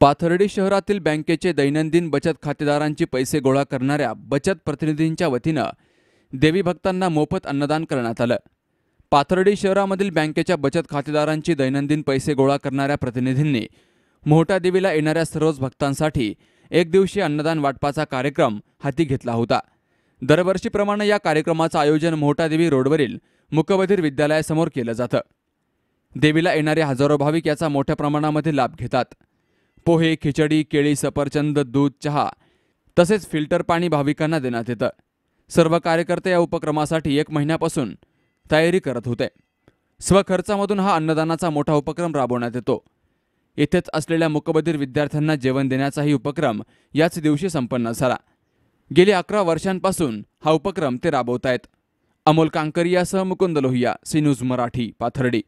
पाथर्डी शहरातील बँकेचे दैनंदिन बचत खातेदारांची पैसे गोळा करणाऱ्या बचत प्रतिनिधींच्या वतीनं देवी भक्तांना मोफत अन्नदान करण्यात आलं पाथर्डी शहरामधील बँकेच्या बचत खातेदारांची दैनंदिन पैसे गोळा करणाऱ्या प्रतिनिधींनी मोहटादेवीला देवीला येणाऱ्या सर्वच भक्तांसाठी एक दिवशी अन्नदान वाटपाचा कार्यक्रम हाती घेतला होता दरवर्षीप्रमाणे या कार्यक्रमाचं आयोजन मोहटादेवी देवी रोडवरील मुकबधीर विद्यालयासमोर केलं जातं देवीला येणारे हजारो भाविक याचा मोठ्या प्रमाणामध्ये लाभ घेतात पोहे खिचडी केळी सफरचंद दूध चहा तसेच फिल्टर पाणी भाविकांना देण्यात येतं सर्व कार्यकर्ते या उपक्रमासाठी एक महिन्यापासून तयारी करत होते स्वखर्चामधून हा अन्नदानाचा मोठा उपक्रम राबवण्यात येतो येथेच असलेल्या मुकबधीर विद्यार्थ्यांना जेवण देण्याचाही उपक्रम याच दिवशी संपन्न झाला गेली अकरा वर्षांपासून हा उपक्रम ते राबवतायत अमोल कांकरियासह मुकुंद लोहिया सी न्यूज मराठी पाथर्डी